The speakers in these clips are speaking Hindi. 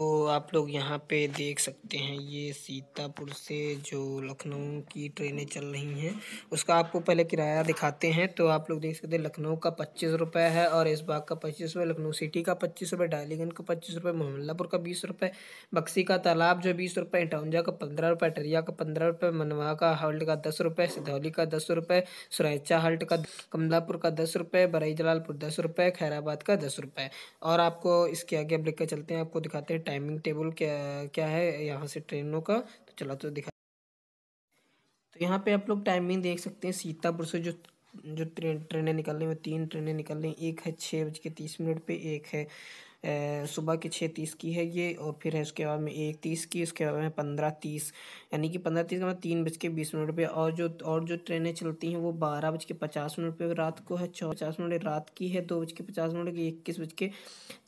तो आप लोग यहाँ पे देख सकते हैं ये सीतापुर से जो लखनऊ की ट्रेनें चल रही हैं उसका आपको पहले किराया दिखाते हैं तो आप लोग देख सकते हैं लखनऊ का पच्चीस रुपये है और इस बाग का पच्चीस रुपये लखनऊ सिटी का पच्चीस रुपये डालीगंज का पच्चीस रुपये मोहम्लापुर का बीस रुपये बक्सी का तालाब जो बीस रुपये इटौंजा का पंद्रह रुपये टरिया का पंद्रह रुपये मनवा का हल्ट का दस रुपये सिधौली का दस रुपये सुरैचा हल्ट का कमलापुर का दस रुपये बरई जलालपुर दस रुपये खैराबाद का दस रुपये और आपको इसके आगे अब लेकर चलते हैं आपको दिखाते हैं टाइमिंग टेबल क्या क्या है यहाँ से ट्रेनों का तो चला तो दिखा तो यहाँ पे आप लोग टाइमिंग देख सकते हैं सीतापुर से जो जो ट्रेन ट्रेनें निकल रही हैं वो तीन ट्रेनें निकल रही हैं एक है छः बज के तीस मिनट पे एक है सुबह के छः तीस की है ये और फिर है उसके बाद में एक तीस की उसके बाद में पंद्रह तीस यानी कि पंद्रह तीस के बाद मतलब तीन बज के बीस मिनट पर और जो और जो ट्रेनें चलती हैं वो बारह बज के पचास मिनट पर रात को है छः पचास मिनट रात की है दो बज के पचास मिनट की इक्कीस बज के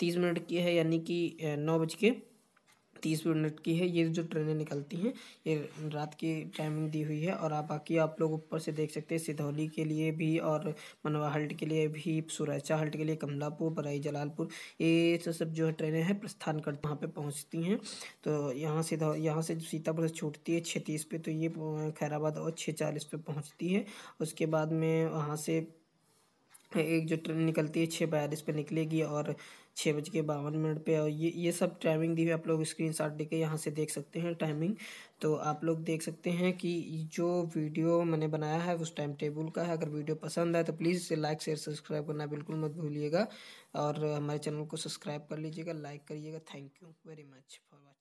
तीस मिनट की है यानी कि नौ बज के तीस मिनट की है ये जो ट्रेनें निकलती हैं ये रात की टाइमिंग दी हुई है और आप बाकी आप लोग ऊपर से देख सकते हैं सिधौली के लिए भी और मनवा हल्ट के लिए भी सुरैचा हल्ट के लिए कमलापुर बराई जलालपुर ये सब जो है ट्रेनें हैं प्रस्थान कर वहाँ पर पहुँचती हैं तो यहाँ से यहाँ से सीतापुर से छूटती है छः तीस तो ये खैराबाद और छः चालीस पे पहुँचती है उसके बाद में वहाँ से एक जो ट्रेन निकलती है छः बयालीस पर निकलेगी और छः बज के बावन मिनट पे और ये ये सब टाइमिंग दी हुई आप लोग स्क्रीन शॉट देखे यहाँ से देख सकते हैं टाइमिंग तो आप लोग देख सकते हैं कि जो वीडियो मैंने बनाया है उस टाइम टेबल का है अगर वीडियो पसंद आए तो प्लीज़ इसे लाइक शेयर सब्सक्राइब करना बिल्कुल मत भूलिएगा और हमारे चैनल को सब्सक्राइब कर लीजिएगा लाइक करिएगा thank you very much for